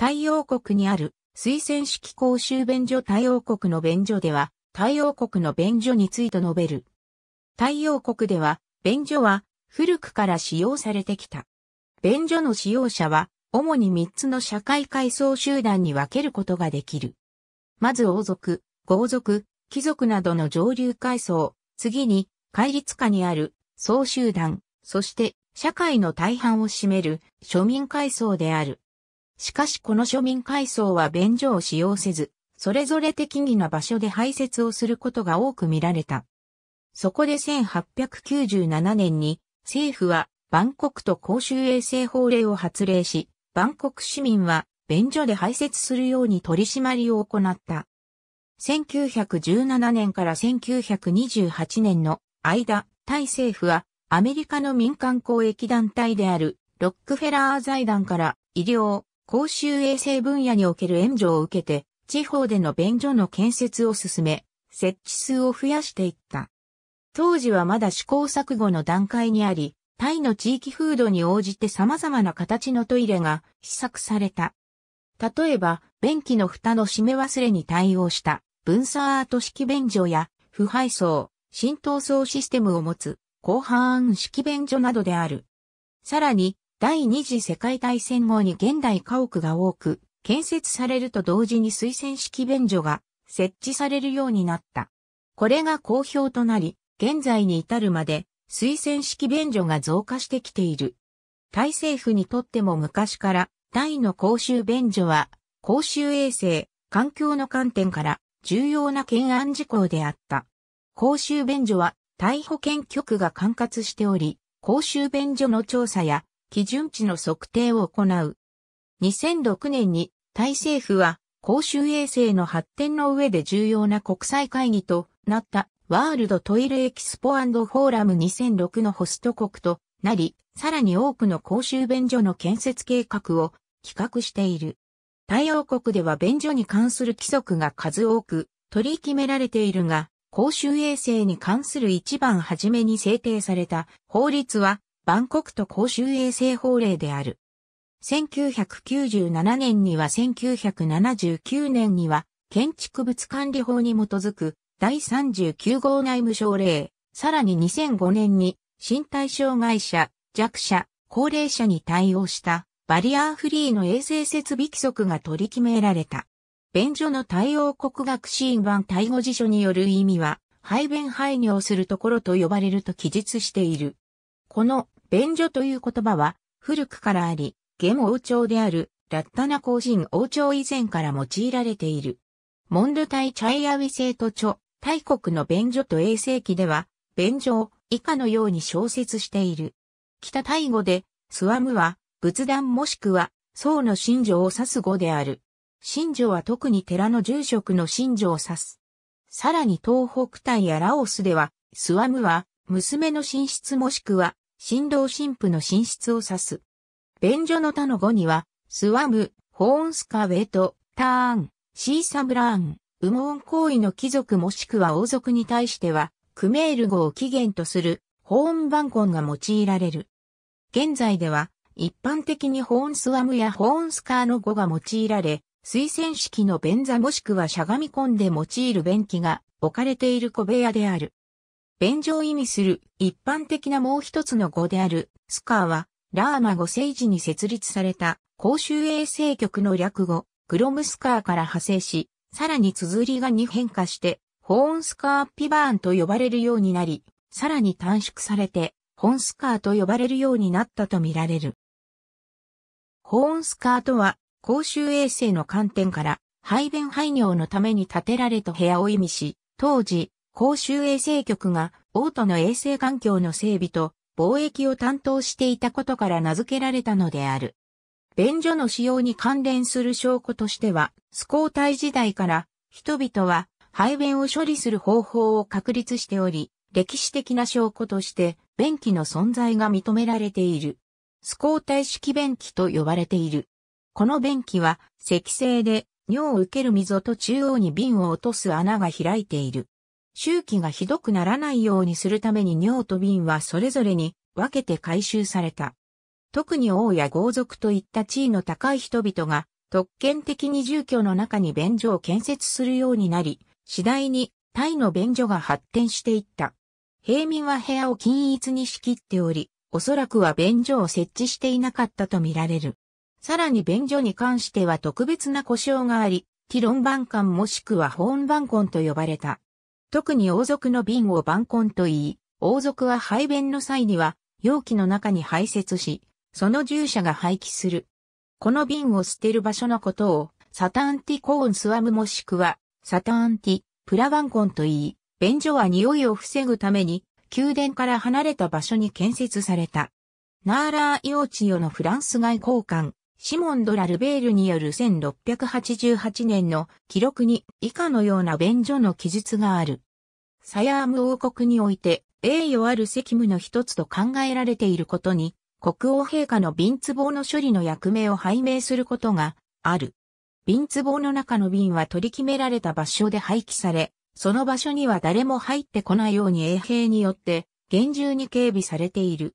太陽国にある推薦式公衆便所太陽国の便所では、太陽国の便所について述べる。太陽国では、便所は古くから使用されてきた。便所の使用者は、主に3つの社会階層集団に分けることができる。まず王族、豪族、貴族などの上流階層、次に、戒律下にある総集団、そして社会の大半を占める庶民階層である。しかしこの庶民階層は便所を使用せず、それぞれ適宜な場所で排泄をすることが多く見られた。そこで1897年に政府はバンコクと公衆衛生法令を発令し、バンコク市民は便所で排泄するように取り締まりを行った。1917年から1928年の間、タイ政府はアメリカの民間公益団体であるロックフェラー財団から医療、公衆衛生分野における援助を受けて、地方での便所の建設を進め、設置数を増やしていった。当時はまだ試行錯誤の段階にあり、タイの地域風土に応じて様々な形のトイレが試作された。例えば、便器の蓋の閉め忘れに対応した分散アート式便所や腐敗層、浸透層システムを持つ広範式便所などである。さらに、第二次世界大戦後に現代家屋が多く、建設されると同時に水薦式便所が設置されるようになった。これが好評となり、現在に至るまで水薦式便所が増加してきている。タイ政府にとっても昔からタイの公衆便所は公衆衛生、環境の観点から重要な懸案事項であった。公衆便所はタイ保健局が管轄しており、公衆便所の調査や基準値の測定を行う。2006年にタイ政府は公衆衛生の発展の上で重要な国際会議となったワールドトイレエキスポフォーラム2006のホスト国となり、さらに多くの公衆便所の建設計画を企画している。対応国では便所に関する規則が数多く取り決められているが、公衆衛生に関する一番初めに制定された法律は万国と公衆衛生法令である。1997年には1979年には建築物管理法に基づく第39号内務省令、さらに2005年に身体障害者、弱者、高齢者に対応したバリアーフリーの衛生設備規則が取り決められた。便所の対応国学シーン版対語辞書による意味は、排便排尿するところと呼ばれると記述している。この便所という言葉は古くからあり、ゲモ王朝であるラッタナ公人王朝以前から用いられている。モンドタイチャイアウィセート著、大国の便所と衛生記では、便所を以下のように小説している。北タイ語で、スワムは、仏壇もしくは、僧の信条を指す語である。信条は特に寺の住職の信条を指す。さらに東北タイやラオスでは、スワムは、娘の寝室もしくは、新郎新婦の寝室を指す。便所の他の語には、スワム、ホーンスカウェイト、ターン、シーサブラーン、羽門行為の貴族もしくは王族に対しては、クメール語を起源とする、ホーンバンコンが用いられる。現在では、一般的にホーンスワムやホーンスカーの語が用いられ、推薦式の便座もしくはしゃがみ込んで用いる便器が置かれている小部屋である。便乗を意味する一般的なもう一つの語である、スカーは、ラーマ5世紀に設立された公衆衛生局の略語、グロムスカーから派生し、さらに綴りが2変化して、ホーンスカーピバーンと呼ばれるようになり、さらに短縮されて、ホンスカーと呼ばれるようになったとみられる。ホーンスカーとは、公衆衛生の観点から、排便排尿のために建てられた部屋を意味し、当時、公衆衛生局が、王都の衛生環境の整備と貿易を担当していたことから名付けられたのである。便所の使用に関連する証拠としては、スコー体時代から人々は排便を処理する方法を確立しており、歴史的な証拠として便器の存在が認められている。スコー体式便器と呼ばれている。この便器は石製で尿を受ける溝と中央に瓶を落とす穴が開いている。周期がひどくならないようにするために尿と瓶はそれぞれに分けて回収された。特に王や豪族といった地位の高い人々が特権的に住居の中に便所を建設するようになり、次第にタイの便所が発展していった。平民は部屋を均一に仕切っており、おそらくは便所を設置していなかったとみられる。さらに便所に関しては特別な故障があり、ティロンバンカンもしくはホーンバンコンと呼ばれた。特に王族の瓶を晩婚と言い、王族は排便の際には、容器の中に排泄し、その従者が廃棄する。この瓶を捨てる場所のことを、サタンティコーンスワムもしくは、サタンティ、プラワンコンと言い、便所は匂いを防ぐために、宮殿から離れた場所に建設された。ナーラー・イオチヨのフランス外交官、シモン・ド・ラルベールによる1688年の記録に以下のような便所の記述がある。サヤーム王国において栄誉ある責務の一つと考えられていることに、国王陛下の瓶壺の処理の役目を拝命することがある。瓶壺の中の瓶は取り決められた場所で廃棄され、その場所には誰も入ってこないように衛兵によって厳重に警備されている。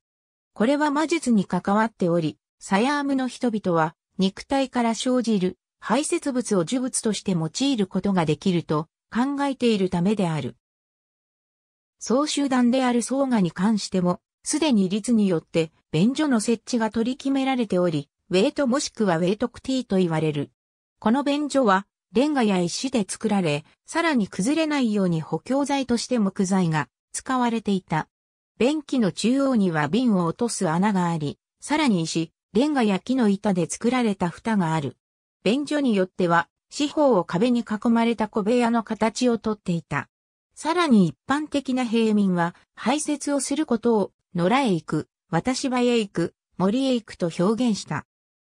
これは魔術に関わっており、サヤームの人々は、肉体から生じる排泄物を呪物として用いることができると考えているためである。総集団である総画に関しても、すでに律によって便所の設置が取り決められており、ウェイトもしくはウェイトクティと言われる。この便所は、レンガや石で作られ、さらに崩れないように補強材として木材が使われていた。便器の中央には瓶を落とす穴があり、さらに石、レンガや木の板で作られた蓋がある。便所によっては、四方を壁に囲まれた小部屋の形をとっていた。さらに一般的な平民は、排泄をすることを、野良へ行く、私は場へ行く、森へ行くと表現した。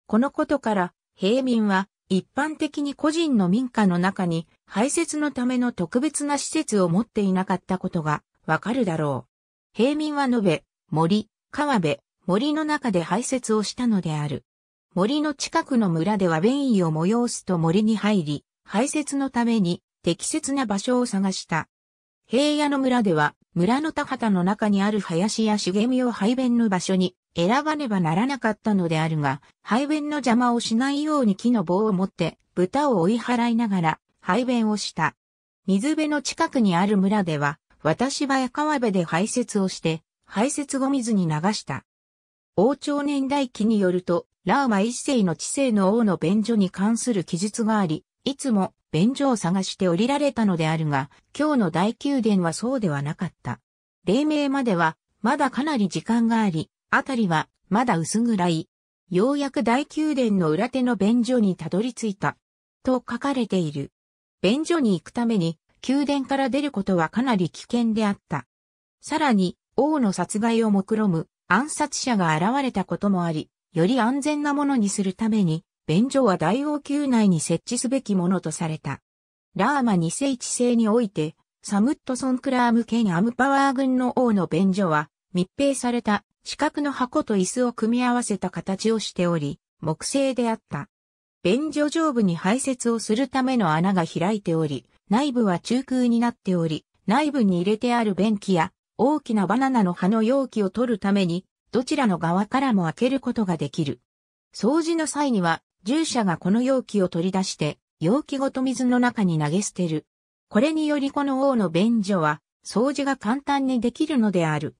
このことから、平民は、一般的に個人の民家の中に、排泄のための特別な施設を持っていなかったことが、わかるだろう。平民は延べ、森、川辺、森の中で排泄をしたのである。森の近くの村では便意を催すと森に入り、排泄のために適切な場所を探した。平野の村では、村の田畑の中にある林や茂みを排便の場所に選ばねばならなかったのであるが、排便の邪魔をしないように木の棒を持って豚を追い払いながら排便をした。水辺の近くにある村では、私は川辺で排泄をして、排泄後水に流した。王朝年代記によると、ラーマ一世の知性の王の便所に関する記述があり、いつも便所を探して降りられたのであるが、今日の大宮殿はそうではなかった。黎明までは、まだかなり時間があり、あたりは、まだ薄暗い。ようやく大宮殿の裏手の便所にたどり着いた。と書かれている。便所に行くために、宮殿から出ることはかなり危険であった。さらに、王の殺害を目論む暗殺者が現れたこともあり、より安全なものにするために、便所は大王宮内に設置すべきものとされた。ラーマ2世1世において、サムットソンクラーム兼アムパワー軍の王の便所は、密閉された四角の箱と椅子を組み合わせた形をしており、木製であった。便所上部に排泄をするための穴が開いており、内部は中空になっており、内部に入れてある便器や大きなバナナの葉の容器を取るために、どちらの側からも開けることができる。掃除の際には、従者がこの容器を取り出して、容器ごと水の中に投げ捨てる。これによりこの王の便所は、掃除が簡単にできるのである。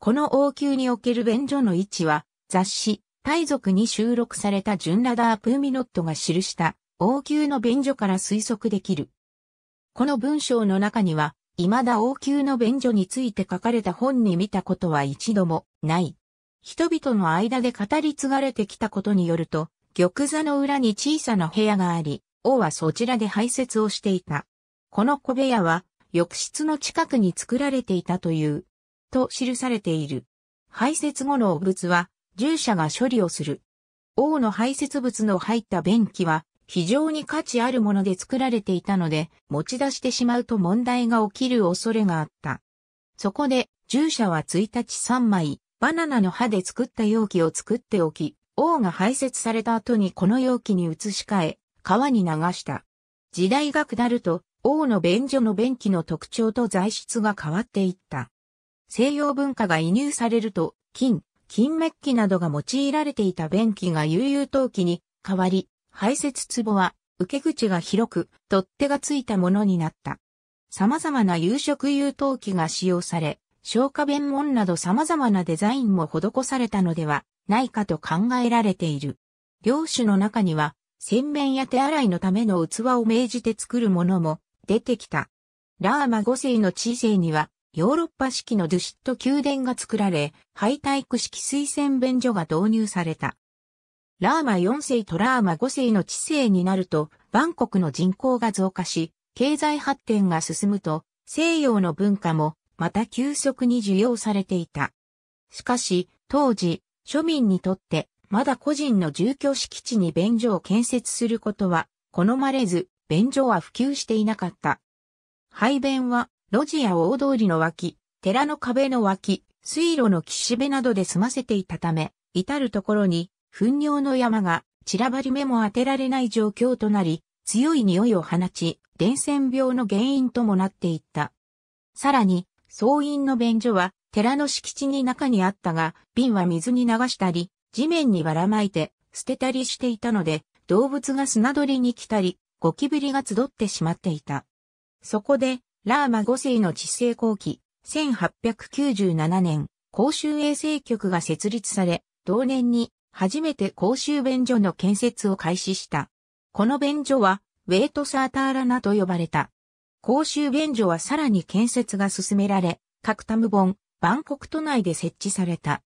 この王宮における便所の位置は、雑誌、大族に収録されたジュンラダー・プーミノットが記した、王宮の便所から推測できる。この文章の中には、未だ王宮の便所について書かれた本に見たことは一度もない。人々の間で語り継がれてきたことによると、玉座の裏に小さな部屋があり、王はそちらで排泄をしていた。この小部屋は、浴室の近くに作られていたという、と記されている。排泄後の汚物は、従者が処理をする。王の排泄物の入った便器は、非常に価値あるもので作られていたので、持ち出してしまうと問題が起きる恐れがあった。そこで、従者は1日3枚、バナナの葉で作った容器を作っておき、王が排泄された後にこの容器に移し替え、川に流した。時代が下ると、王の便所の便器の特徴と材質が変わっていった。西洋文化が移入されると、金、金メッキなどが用いられていた便器が悠々陶器に変わり、排泄壺は、受け口が広く、取っ手がついたものになった。様々な夕食誘導器が使用され、消化弁門など様々なデザインも施されたのではないかと考えられている。領主の中には、洗面や手洗いのための器を命じて作るものも出てきた。ラーマ5世の知性には、ヨーロッパ式のドゥシット宮殿が作られ、ハイタイク式水洗便所が導入された。ラーマ4世とラーマ5世の治世になると、バンコクの人口が増加し、経済発展が進むと、西洋の文化も、また急速に需要されていた。しかし、当時、庶民にとって、まだ個人の住居敷地に便所を建設することは、好まれず、便所は普及していなかった。排便は、路地や大通りの脇、寺の壁の脇、水路の岸辺などで済ませていたため、至るところに糞尿の山が散らばり目も当てられない状況となり、強い匂いを放ち、伝染病の原因ともなっていった。さらに、僧院の便所は、寺の敷地に中にあったが、瓶は水に流したり、地面にばらまいて、捨てたりしていたので、動物が砂取りに来たり、ゴキブリが集ってしまっていた。そこで、ラーマ5世の治世後期、1897年、公衆衛生局が設立され、同年に初めて公衆便所の建設を開始した。この便所は、ウェイトサーターラナと呼ばれた。公衆便所はさらに建設が進められ、各タム本、バンコク都内で設置された。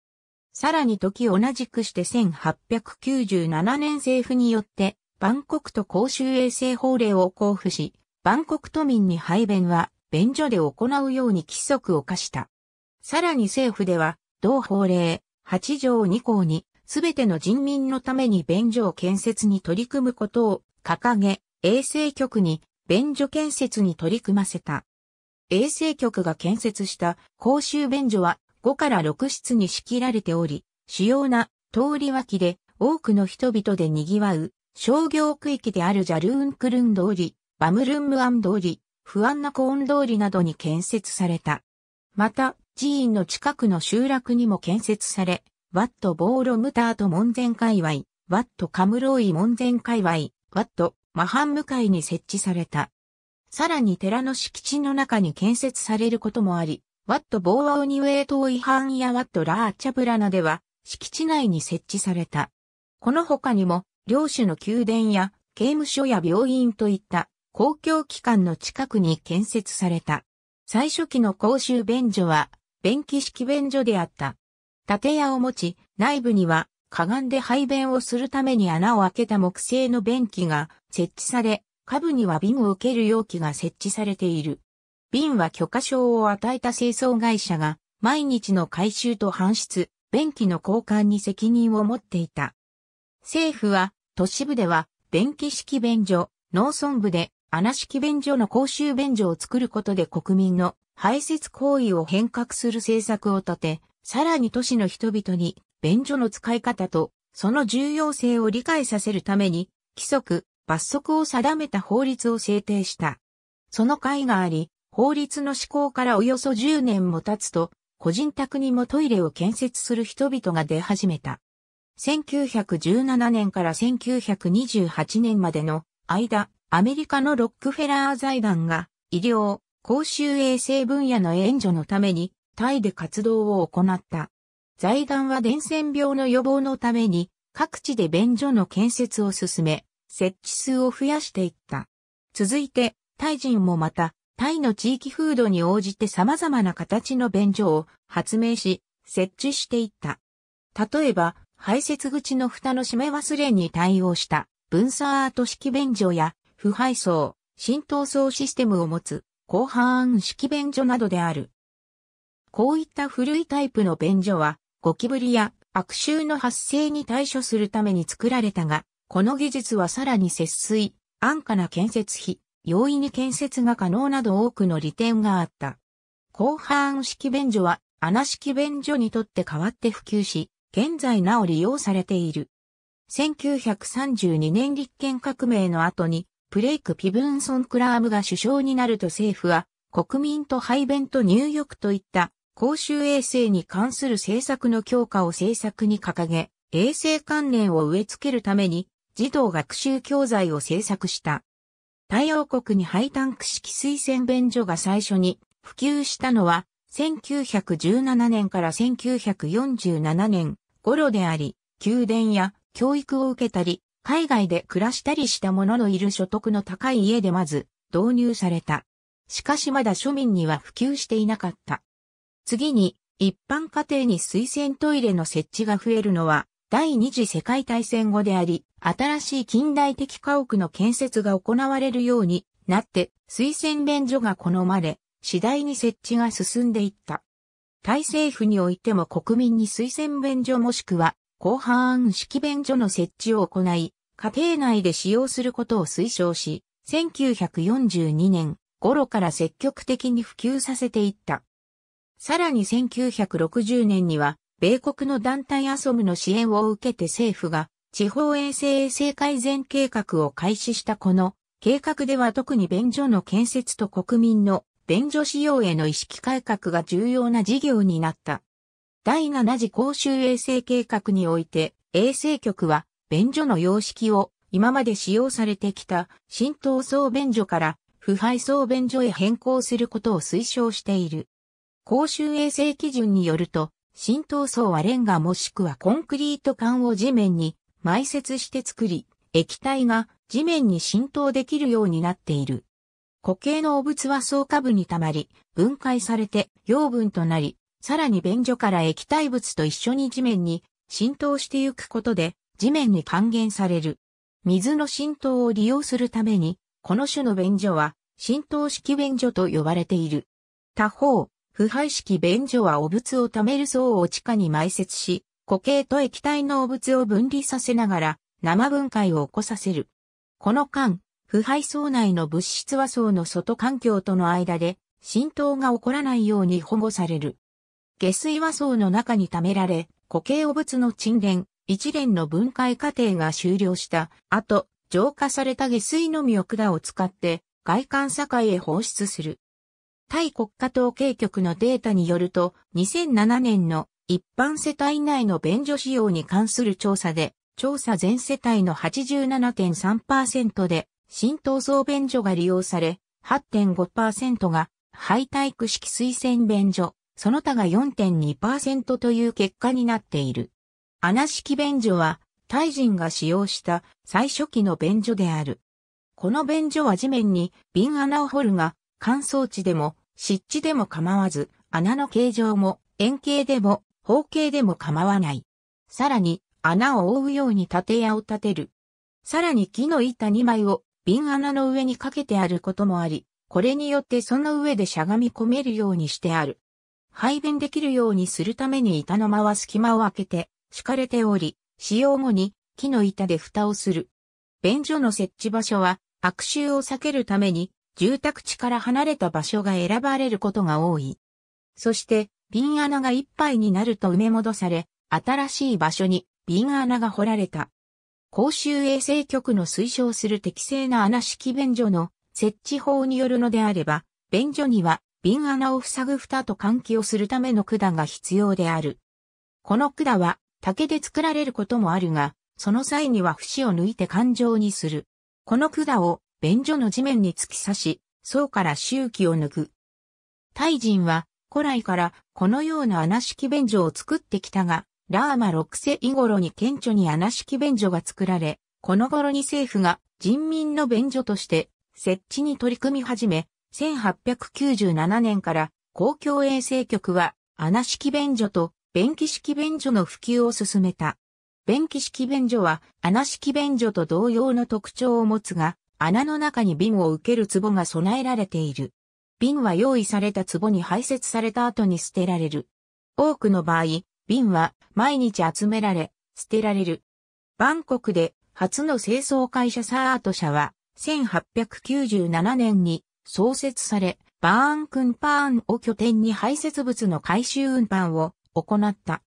さらに時同じくして1897年政府によって、バンコクと公衆衛生法令を交付し、バンコク都民に排便は、便所で行うように規則を課した。さらに政府では、同法令8条2項にすべての人民のために便所建設に取り組むことを掲げ、衛生局に便所建設に取り組ませた。衛生局が建設した公衆便所は5から6室に仕切られており、主要な通り脇で多くの人々で賑わう商業区域であるジャルーンクルン通り、バムルンムアン通り、不安なコーン通りなどに建設された。また、寺院の近くの集落にも建設され、ワット・ボーロムタート門前界隈、ワット・カムロイ門前界隈、ワット・マハン向かいに設置された。さらに寺の敷地の中に建設されることもあり、ワット・ボーアオニウェイ島違反やワット・ラーチャブラナでは、敷地内に設置された。この他にも、領主の宮殿や刑務所や病院といった公共機関の近くに建設された。最初期の公衆便所は、便器式便所であった。縦屋を持ち、内部には、かがんで排便をするために穴を開けた木製の便器が設置され、下部には瓶を受ける容器が設置されている。瓶は許可証を与えた清掃会社が、毎日の回収と搬出、便器の交換に責任を持っていた。政府は、都市部では、便器式便所、農村部で、穴式便所の公衆便所を作ることで国民の排泄行為を変革する政策を立て、さらに都市の人々に便所の使い方とその重要性を理解させるために規則、罰則を定めた法律を制定した。その会があり、法律の施行からおよそ10年も経つと、個人宅にもトイレを建設する人々が出始めた。1917年から1928年までの間、アメリカのロックフェラー財団が医療、公衆衛生分野の援助のためにタイで活動を行った。財団は伝染病の予防のために各地で便所の建設を進め、設置数を増やしていった。続いて、タイ人もまた、タイの地域風土に応じて様々な形の便所を発明し、設置していった。例えば、排泄口の蓋の閉め忘れに対応した分散アート式便所や腐敗層、浸透層システムを持つ広範式便所などである。こういった古いタイプの便所は、ゴキブリや悪臭の発生に対処するために作られたが、この技術はさらに節水、安価な建設費、容易に建設が可能など多くの利点があった。広範式便所は穴式便所にとって変わって普及し、現在なお利用されている。1932年立憲革命の後に、プレイク・ピブンソン・クラームが首相になると政府は、国民と排便と入浴といった公衆衛生に関する政策の強化を政策に掲げ、衛生関連を植え付けるために、児童学習教材を制作した。太陽国にタンク式水洗便所が最初に普及したのは、1917年から1947年頃であり、宮殿や教育を受けたり、海外で暮らしたりした者のいる所得の高い家でまず導入された。しかしまだ庶民には普及していなかった。次に、一般家庭に水洗トイレの設置が増えるのは、第二次世界大戦後であり、新しい近代的家屋の建設が行われるようになって、水洗便所が好まれ、次第に設置が進んでいった。タイ政府においても国民に水洗便所もしくは、広範式便所の設置を行い、家庭内で使用することを推奨し、1942年頃から積極的に普及させていった。さらに1960年には、米国の団体アソムの支援を受けて政府が、地方衛生衛生改善計画を開始したこの、計画では特に便所の建設と国民の便所使用への意識改革が重要な事業になった。第7次公衆衛生計画において、衛生局は、便所の様式を今まで使用されてきた新闘争便所から腐敗層便所へ変更することを推奨している。公衆衛生基準によると、浸透層はレンガもしくはコンクリート管を地面に埋設して作り、液体が地面に浸透できるようになっている。固形の汚物は層下部に溜まり、分解されて養分となり、さらに便所から液体物と一緒に地面に浸透してゆくことで地面に還元される。水の浸透を利用するために、この種の便所は浸透式便所と呼ばれている。他方、腐敗式便所は汚物を貯める層を地下に埋設し、固形と液体の汚物を分離させながら生分解を起こさせる。この間、腐敗層内の物質は層の外環境との間で浸透が起こらないように保護される。下水は層の中に貯められ、固形汚物の沈殿、一連の分解過程が終了した後、浄化された下水のみを管を使って外観境へ放出する。タイ国家統計局のデータによると、2007年の一般世帯内の便所使用に関する調査で、調査全世帯の87.3%で、新闘争便所が利用され、8.5%が、廃体育式推薦便所、その他が4.2%という結果になっている。穴式便所は、タイ人が使用した最初期の便所である。この便所は地面に瓶穴を掘るが、乾燥地でも、湿地でも構わず、穴の形状も、円形でも、方形でも構わない。さらに、穴を覆うように縦屋を建てる。さらに木の板2枚を瓶穴の上にかけてあることもあり、これによってその上でしゃがみ込めるようにしてある。排便できるようにするために板の間は隙間を開けて、敷かれており、使用後に木の板で蓋をする。便所の設置場所は悪臭を避けるために住宅地から離れた場所が選ばれることが多い。そして、瓶穴が一杯になると埋め戻され、新しい場所に瓶穴が掘られた。公衆衛生局の推奨する適正な穴式便所の設置法によるのであれば、便所には瓶穴を塞ぐ蓋と換気をするための管が必要である。この管は竹で作られることもあるが、その際には節を抜いて環状にする。この管を便所の地面に突き刺し、層から周期を抜く。タイ人は古来からこのような穴式便所を作ってきたが、ラーマ6世以頃に顕著に穴式便所が作られ、この頃に政府が人民の便所として設置に取り組み始め、1897年から公共衛生局は穴式便所と便器式便所の普及を進めた。便器式便所は穴式便所と同様の特徴を持つが、穴の中に瓶を受ける壺が備えられている。瓶は用意された壺に排泄された後に捨てられる。多くの場合、瓶は毎日集められ、捨てられる。バンコクで初の清掃会社サーート社は1897年に創設され、バーンクンパーンを拠点に排泄物の回収運搬を行った。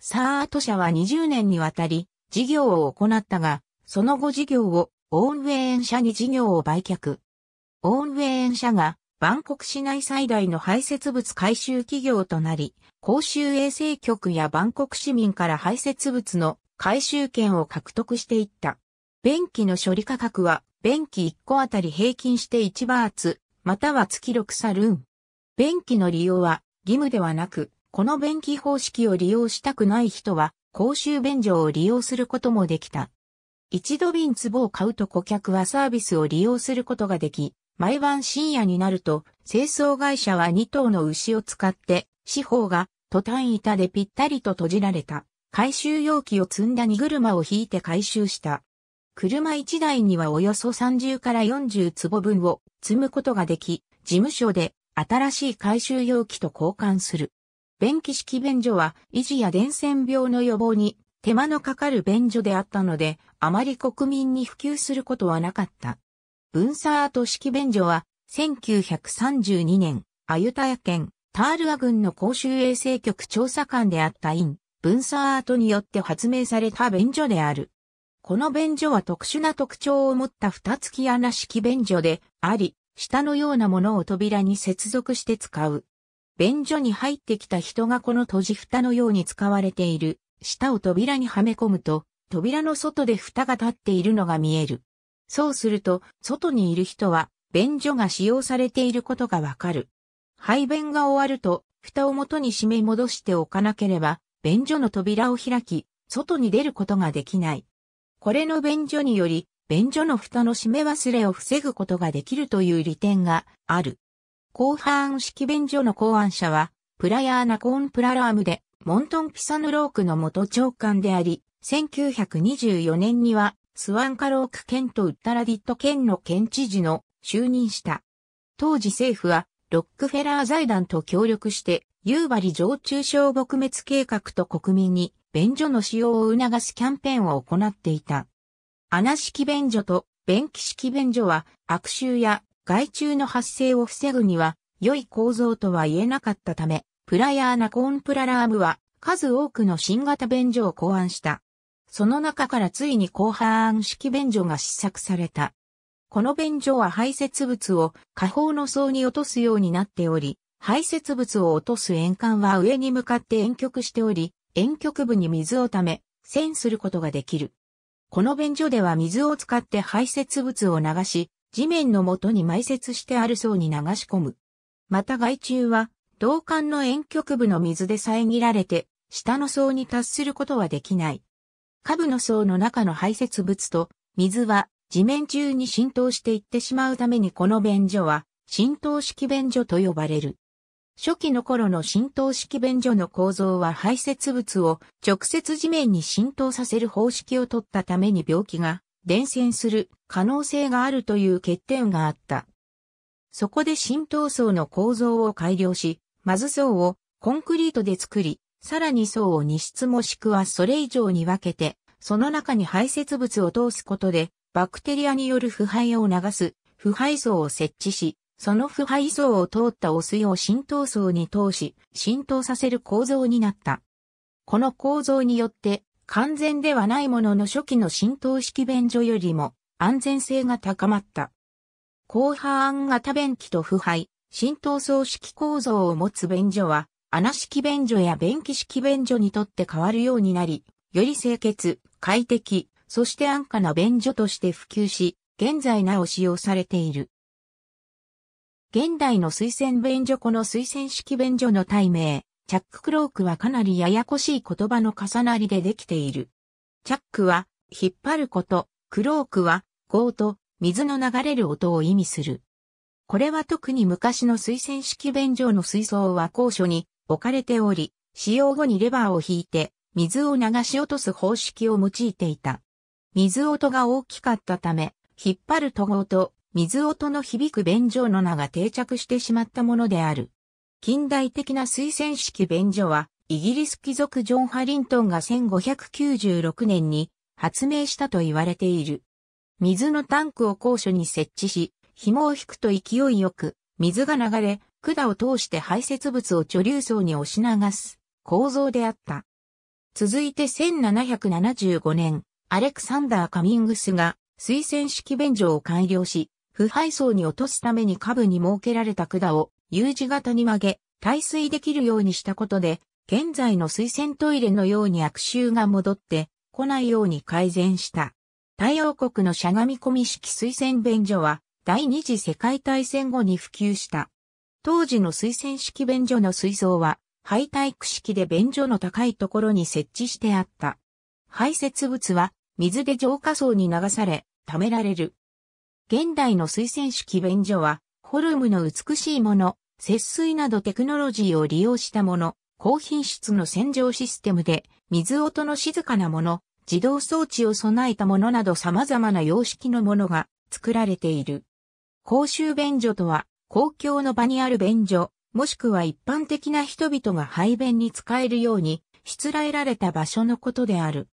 サート社は20年にわたり事業を行ったが、その後事業をオーンウェーン社に事業を売却。オーンウェーン社がバンコク市内最大の排泄物回収企業となり、公衆衛生局やバンコク市民から排泄物の回収権を獲得していった。便器の処理価格は、便器1個あたり平均して1バーツ、または月6サルーン。便器の利用は義務ではなく、この便器方式を利用したくない人は、公衆便所を利用することもできた。一度瓶壺を買うと顧客はサービスを利用することができ、毎晩深夜になると、清掃会社は2頭の牛を使って、四方が、トタン板でぴったりと閉じられた、回収容器を積んだ荷車を引いて回収した。車1台にはおよそ30から40坪分を積むことができ、事務所で新しい回収容器と交換する。便器式便所は維持や伝染病の予防に手間のかかる便所であったので、あまり国民に普及することはなかった。分ート式便所は、1932年、アユタヤ県、タールア軍の公衆衛生局調査官であった院、ブン、分ートによって発明された便所である。この便所は特殊な特徴を持った二付き穴式便所であり、下のようなものを扉に接続して使う。便所に入ってきた人がこの閉じ蓋のように使われている舌を扉にはめ込むと、扉の外で蓋が立っているのが見える。そうすると、外にいる人は、便所が使用されていることがわかる。排便が終わると、蓋を元に締め戻しておかなければ、便所の扉を開き、外に出ることができない。これの便所により、便所の蓋の締め忘れを防ぐことができるという利点がある。広範式便所の考案者は、プラヤーナ・コーンプララームで、モントン・ピサヌロークの元長官であり、1924年にはスワンカローク県とウッタラディット県の県知事の就任した。当時政府はロックフェラー財団と協力して夕張常駐症撲滅計画と国民に便所の使用を促すキャンペーンを行っていた。穴式便所と便器式便所は悪臭や害虫の発生を防ぐには良い構造とは言えなかったため、プラヤーナコーンプララームは数多くの新型便所を考案した。その中からついに後半式便所が試作された。この便所は排泄物を下方の層に落とすようになっており、排泄物を落とす円管は上に向かって遠曲しており、遠曲部に水をため、栓することができる。この便所では水を使って排泄物を流し、地面の元に埋設してある層に流し込む。また外中は銅管の遠極部の水で遮られて、下の層に達することはできない。下部の層の中の排泄物と、水は地面中に浸透していってしまうためにこの便所は、浸透式便所と呼ばれる。初期の頃の浸透式便所の構造は排泄物を直接地面に浸透させる方式を取ったために病気が伝染する可能性があるという欠点があった。そこで浸透層の構造を改良し、まず層をコンクリートで作り、さらに層を2室もしくはそれ以上に分けて、その中に排泄物を通すことで、バクテリアによる腐敗を流す腐敗層を設置し、その腐敗層を通った汚水を浸透層に通し、浸透させる構造になった。この構造によって、完全ではないものの初期の浸透式便所よりも安全性が高まった。広範型便器と腐敗、浸透層式構造を持つ便所は、穴式便所や便器式便所にとって変わるようになり、より清潔、快適、そして安価な便所として普及し、現在なお使用されている。現代の水洗便所この水洗式便所の体名、チャッククロークはかなりややこしい言葉の重なりでできている。チャックは、引っ張ること、クロークは、ゴート、水の流れる音を意味する。これは特に昔の水洗式便所の水槽は高所に置かれており、使用後にレバーを引いて水を流し落とす方式を用いていた。水音が大きかったため、引っ張ると号と水音の響く便所の名が定着してしまったものである。近代的な水洗式便所は、イギリス貴族ジョン・ハリントンが1596年に発明したと言われている。水のタンクを高所に設置し、紐を引くと勢いよく、水が流れ、管を通して排泄物を貯留層に押し流す構造であった。続いて1775年、アレクサンダー・カミングスが水洗式便所を改良し、腐敗層に落とすために下部に設けられた管を U 字型に曲げ、耐水できるようにしたことで、現在の水洗トイレのように悪臭が戻ってこないように改善した。太陽国のしゃがみ込み式水洗便所は、第二次世界大戦後に普及した。当時の水洗式便所の水槽は、排体区式で便所の高いところに設置してあった。排泄物は水で浄化槽に流され、溜められる。現代の水洗式便所は、フォルムの美しいもの、節水などテクノロジーを利用したもの、高品質の洗浄システムで、水音の静かなもの、自動装置を備えたものなど様々な様式のものが作られている。公衆便所とは、公共の場にある便所、もしくは一般的な人々が排便に使えるように、しつらえられた場所のことである。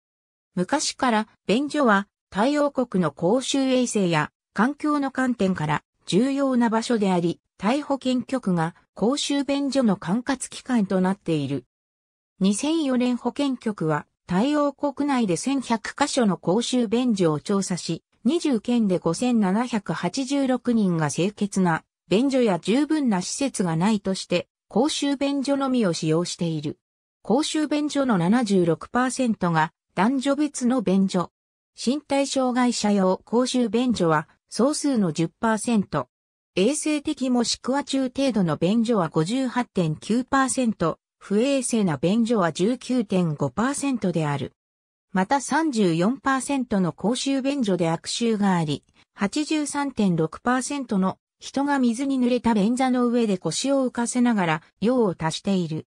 昔から便所は太陽国の公衆衛生や環境の観点から重要な場所であり、逮捕健局が公衆便所の管轄機関となっている。2004年保健局は太陽国内で1100カ所の公衆便所を調査し、20県で5786人が清潔な便所や十分な施設がないとして、公衆便所のみを使用している。公衆便所の76%が男女別の便所。身体障害者用公衆便所は総数の10%。衛生的もしくは中程度の便所は58.9%、不衛生な便所は19.5%である。また34%の公衆便所で悪臭があり、83.6%の人が水に濡れた便座の上で腰を浮かせながら用を足している。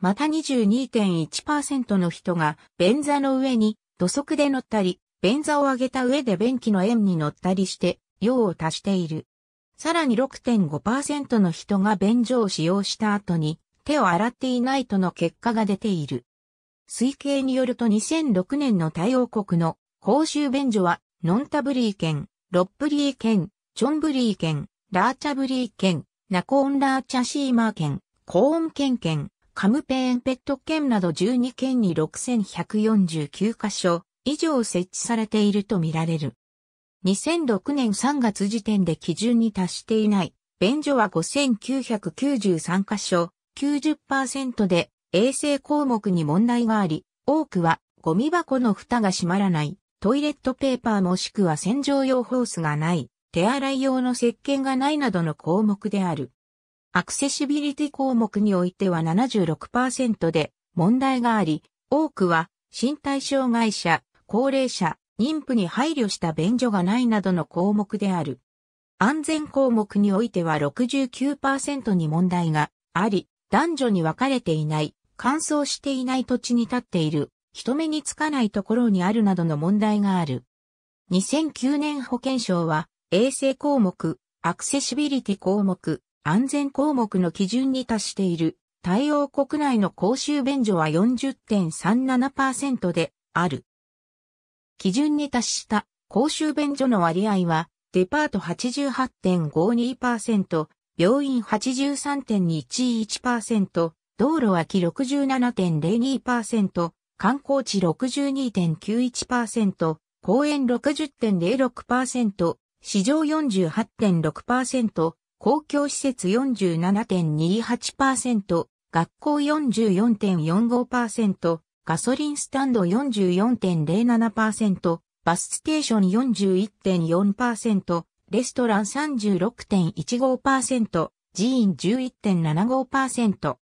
また22.1%の人が便座の上に土足で乗ったり、便座を上げた上で便器の縁に乗ったりして用を足している。さらに6.5%の人が便所を使用した後に手を洗っていないとの結果が出ている。推計によると2006年の対応国の公衆便所は、ノンタブリー県、ロップリー県、チョンブリー県、ラーチャブリー県、ナコーンラーチャシーマー県、コーン県県、カムペーンペット県など12県に6149カ所以上設置されているとみられる。2006年3月時点で基準に達していない、便所は5993カ所、90%で衛生項目に問題があり、多くはゴミ箱の蓋が閉まらない、トイレットペーパーもしくは洗浄用ホースがない、手洗い用の石鹸がないなどの項目である。アクセシビリティ項目においては76%で問題があり、多くは身体障害者、高齢者、妊婦に配慮した便所がないなどの項目である。安全項目においては69%に問題があり、男女に分かれていない、乾燥していない土地に立っている、人目につかないところにあるなどの問題がある。2009年保健省は、衛生項目、アクセシビリティ項目、安全項目の基準に達している、対応国内の公衆便所は40.37%である。基準に達した公衆便所の割合は、デパート88.52%、病院83.21%、道路脇67.02%、観光地62.91%、公園60.06%、市場48.6%、公共施設47.28%、学校44.45%、ガソリンスタンド44.07%、バスステーション41.4%、レストラン36.15%、寺院11.75%、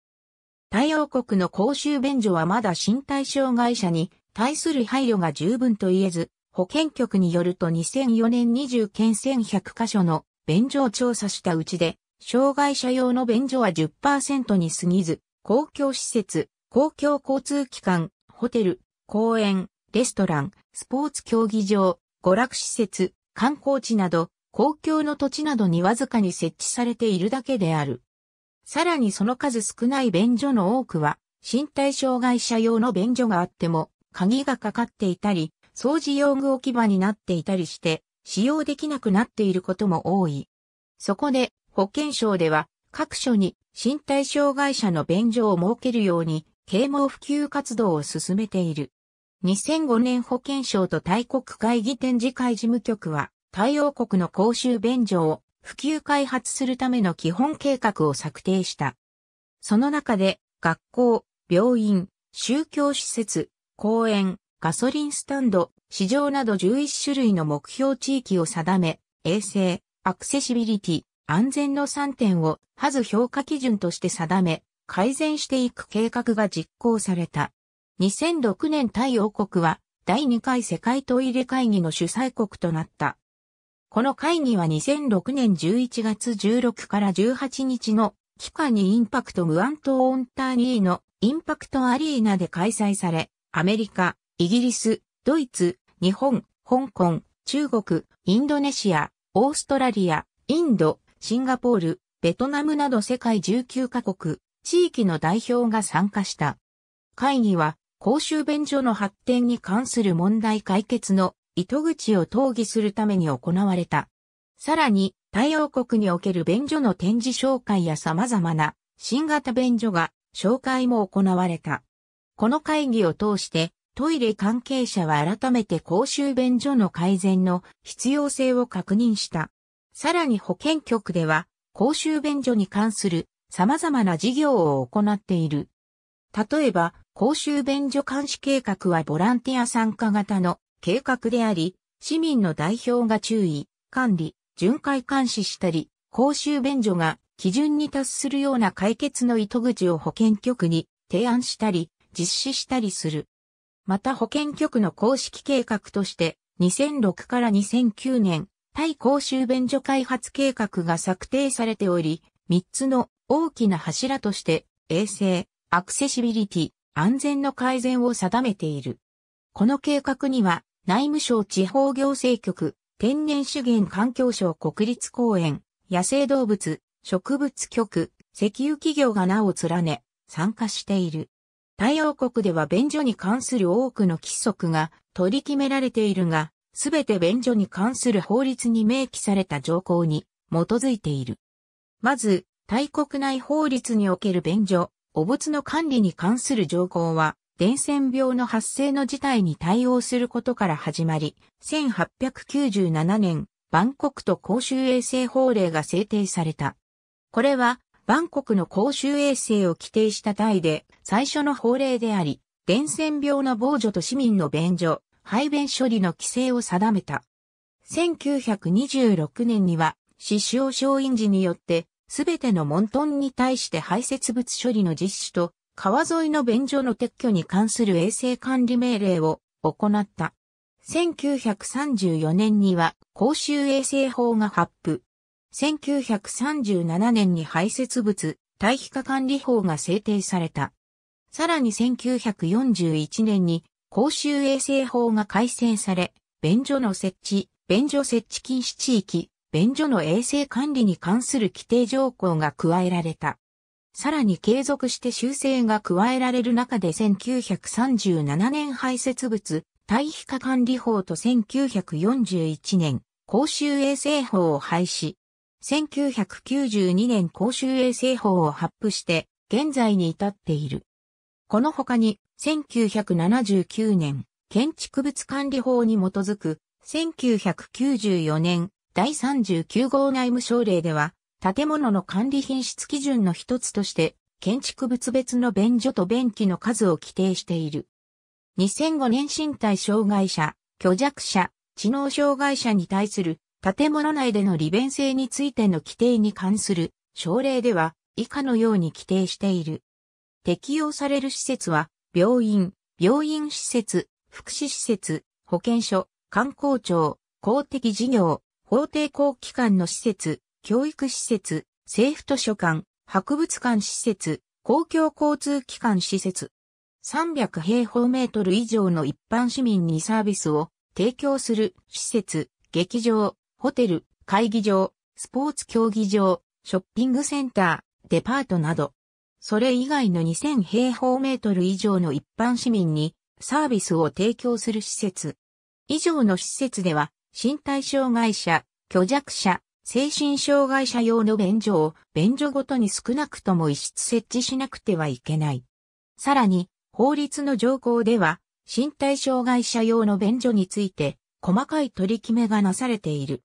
太陽国の公衆便所はまだ身体障害者に対する配慮が十分と言えず、保健局によると2004年20件1100箇所の便所を調査したうちで、障害者用の便所は10%に過ぎず、公共施設、公共交通機関、ホテル、公園、レストラン、スポーツ競技場、娯楽施設、観光地など、公共の土地などにわずかに設置されているだけである。さらにその数少ない便所の多くは、身体障害者用の便所があっても、鍵がかかっていたり、掃除用具置き場になっていたりして、使用できなくなっていることも多い。そこで、保健省では、各所に身体障害者の便所を設けるように、啓蒙普及活動を進めている。2005年保健省と大国会議展示会事務局は、対応国の公衆便所を普及開発するための基本計画を策定した。その中で、学校、病院、宗教施設、公園、ガソリンスタンド、市場など11種類の目標地域を定め、衛生、アクセシビリティ、安全の3点を、はず評価基準として定め、改善していく計画が実行された。2006年対イ王国は、第2回世界トイレ会議の主催国となった。この会議は2006年11月16から18日の期間にインパクトムアントオンターニーのインパクトアリーナで開催され、アメリカ、イギリス、ドイツ、日本、香港、中国、インドネシア、オーストラリア、インド、シンガポール、ベトナムなど世界19カ国、地域の代表が参加した。会議は、公衆便所の発展に関する問題解決の糸口を討議するために行われた。さらに、太陽国における便所の展示紹介や様々な新型便所が紹介も行われた。この会議を通して、トイレ関係者は改めて公衆便所の改善の必要性を確認した。さらに保健局では、公衆便所に関する様々な事業を行っている。例えば、公衆便所監視計画はボランティア参加型の計画であり、市民の代表が注意、管理、巡回監視したり、公衆便所が基準に達するような解決の糸口を保健局に提案したり、実施したりする。また保健局の公式計画として、2006から2009年、対公衆便所開発計画が策定されており、3つの大きな柱として、衛生、アクセシビリティ、安全の改善を定めている。この計画には、内務省地方行政局、天然資源環境省国立公園、野生動物、植物局、石油企業が名を連ね、参加している。太陽国では便所に関する多くの規則が取り決められているが、すべて便所に関する法律に明記された条項に基づいている。まず、大国内法律における便所、お物の管理に関する条項は、伝染病の発生の事態に対応することから始まり、1897年、バンコクと公衆衛生法令が制定された。これは、バンコクの公衆衛生を規定したタイで最初の法令であり、伝染病の防除と市民の便所、排便処理の規制を定めた。1926年には、死傷症院時によって、すべての門豚に対して排泄物処理の実施と川沿いの便所の撤去に関する衛生管理命令を行った。1934年には公衆衛生法が発布。1937年に排泄物、堆肥化管理法が制定された。さらに1941年に公衆衛生法が改正され、便所の設置、便所設置禁止地域、便所の衛生管理に関する規定条項が加えられた。さらに継続して修正が加えられる中で1937年排泄物、対比化管理法と1941年公衆衛生法を廃止。1992年公衆衛生法を発布して現在に至っている。この他に1979年建築物管理法に基づく1994年第39号内務省令では建物の管理品質基準の一つとして、建築物別の便所と便器の数を規定している。2005年身体障害者、虚弱者、知能障害者に対する建物内での利便性についての規定に関する省令では以下のように規定している。適用される施設は病院、病院施設、福祉施設、保健所、観光庁、公的事業、法定公機関の施設、教育施設、政府図書館、博物館施設、公共交通機関施設。300平方メートル以上の一般市民にサービスを提供する施設、劇場、ホテル、会議場、スポーツ競技場、ショッピングセンター、デパートなど。それ以外の2000平方メートル以上の一般市民にサービスを提供する施設。以上の施設では、身体障害者、虚弱者、精神障害者用の便所を便所ごとに少なくとも一室設置しなくてはいけない。さらに、法律の条項では、身体障害者用の便所について、細かい取り決めがなされている。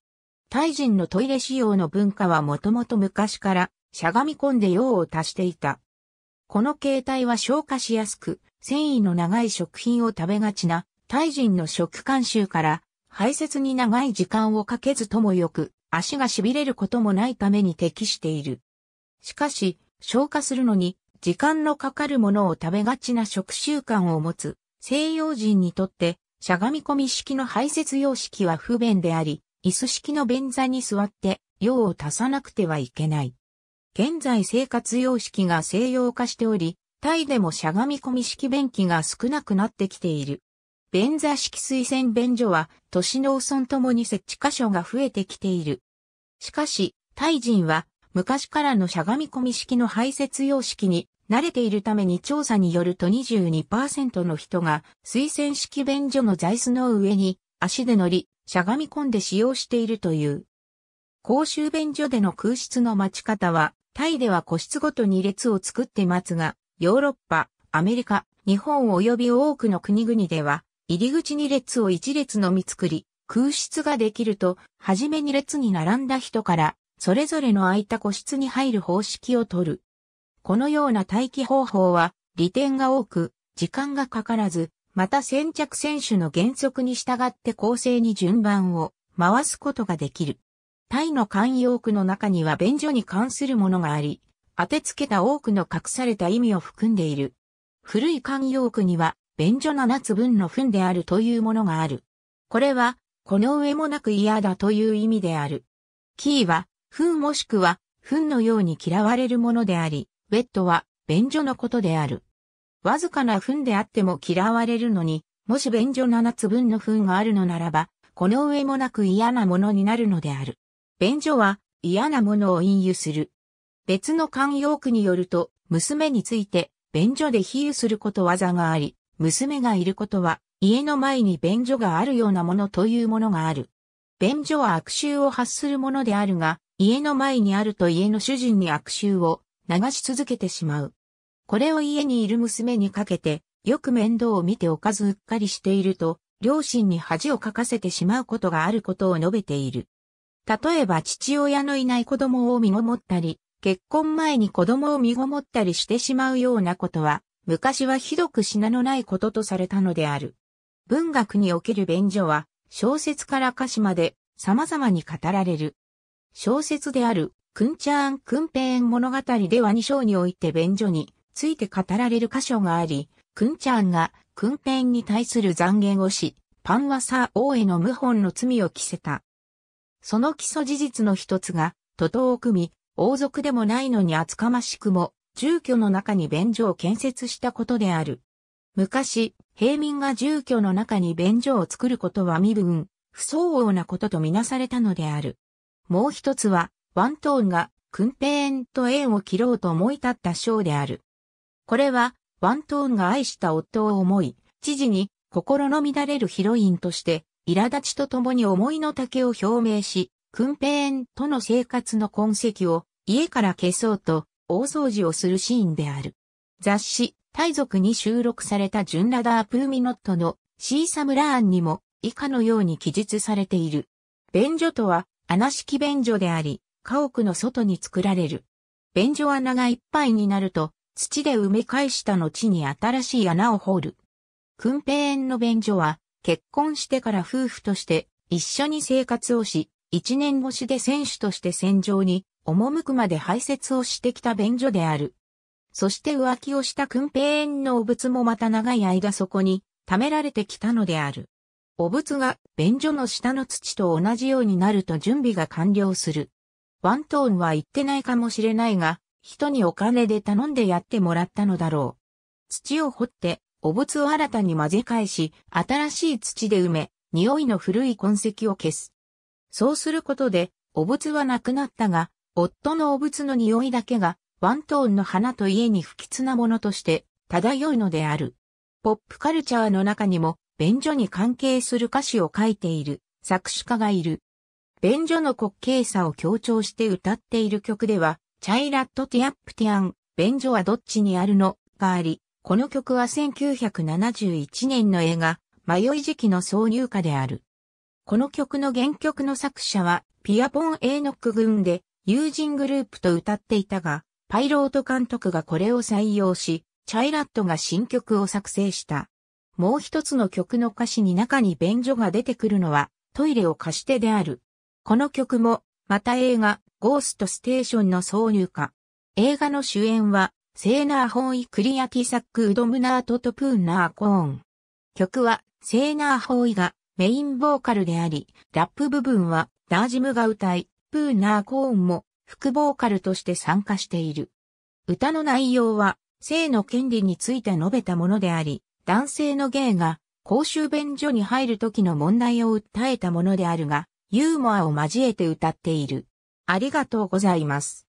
タイ人のトイレ使用の文化はもともと昔から、しゃがみ込んで用を足していた。この形態は消化しやすく、繊維の長い食品を食べがちな、タイ人の食慣習から、排泄に長い時間をかけずともよく、足が痺れることもないために適している。しかし、消化するのに時間のかかるものを食べがちな食習慣を持つ西洋人にとってしゃがみ込み式の排泄様式は不便であり、椅子式の便座に座って用を足さなくてはいけない。現在生活様式が西洋化しており、タイでもしゃがみ込み式便器が少なくなってきている。便座式水洗便所は、都市農村ともに設置箇所が増えてきている。しかし、タイ人は、昔からのしゃがみ込み式の排泄様式に慣れているために調査によると22%の人が水洗式便所の座椅子の上に足で乗り、しゃがみ込んで使用しているという。公衆便所での空室の待ち方は、タイでは個室ごとに列を作って待つが、ヨーロッパ、アメリカ、日本及び多くの国々では、入り口に列を1列のみ作り、空室ができると、はじめに列に並んだ人から、それぞれの空いた個室に入る方式をとる。このような待機方法は、利点が多く、時間がかからず、また先着選手の原則に従って構成に順番を回すことができる。タイの慣用句の中には便所に関するものがあり、当てつけた多くの隠された意味を含んでいる。古い慣用句には便所7つ分の糞であるというものがある。これは、この上もなく嫌だという意味である。キーは、糞もしくは、糞のように嫌われるものであり、ウェットは、便所のことである。わずかな糞であっても嫌われるのに、もし便所7つ分の糞があるのならば、この上もなく嫌なものになるのである。便所は嫌なものを隠喩する。別の慣用句によると、娘について、便所で比喩することわざがあり、娘がいることは、家の前に便所があるようなものというものがある。便所は悪臭を発するものであるが、家の前にあると家の主人に悪臭を流し続けてしまう。これを家にいる娘にかけて、よく面倒を見ておかずうっかりしていると、両親に恥をかかせてしまうことがあることを述べている。例えば父親のいない子供を身ごもったり、結婚前に子供を身ごもったりしてしまうようなことは、昔はひどく品のないこととされたのである。文学における便所は、小説から歌詞まで様々に語られる。小説である、くんちゃーくんぺペーん物語では2章において便所について語られる箇所があり、くんちゃーがくんぺーんに対する残言をし、パンワサ王への謀反の罪を着せた。その基礎事実の一つが、徒党を組み、王族でもないのに厚かましくも、住居の中に便所を建設したことである。昔、平民が住居の中に便所を作ることは身分、不相応なこととみなされたのである。もう一つは、ワントーンが、訓平と縁を切ろうと思い立った章である。これは、ワントーンが愛した夫を思い、知事に心の乱れるヒロインとして、苛立ちと共に思いの丈を表明し、訓平との生活の痕跡を家から消そうと、大掃除をするシーンである。雑誌、大族に収録されたジュンラダープーミノットのシーサムラーンにも以下のように記述されている。便所とは穴式便所であり、家屋の外に作られる。便所穴がいっぱいになると、土で埋め返した後に新しい穴を掘る。訓平園の便所は、結婚してから夫婦として一緒に生活をし、一年越しで選手として戦場に赴くまで排泄をしてきた便所である。そして浮気をした訓平園の汚物もまた長い間そこに貯められてきたのである。汚物が便所の下の土と同じようになると準備が完了する。ワントーンは言ってないかもしれないが、人にお金で頼んでやってもらったのだろう。土を掘って、汚物を新たに混ぜ返し、新しい土で埋め、匂いの古い痕跡を消す。そうすることで、汚物はなくなったが、夫のお仏の匂いだけが、ワントーンの花と家に不吉なものとして漂うのである。ポップカルチャーの中にも、便所に関係する歌詞を書いている作詞家がいる。便所の滑稽さを強調して歌っている曲では、チャイラットティアップティアン、便所はどっちにあるのがあり、この曲は1971年の映画、迷い時期の挿入歌である。この曲の原曲の作者は、ピアポン・エーノック軍で、友人グループと歌っていたが、パイロート監督がこれを採用し、チャイラットが新曲を作成した。もう一つの曲の歌詞に中に便所が出てくるのは、トイレを貸してである。この曲も、また映画、ゴーストステーションの挿入歌。映画の主演は、セーナーホーイ・クリアティサック・ウドムナート・トプーナー・コーン。曲は、セーナーホーイがメインボーカルであり、ラップ部分は、ダージムが歌い、プーナー・コーンも副ボーカルとして参加している。歌の内容は性の権利について述べたものであり、男性の芸が公衆便所に入る時の問題を訴えたものであるが、ユーモアを交えて歌っている。ありがとうございます。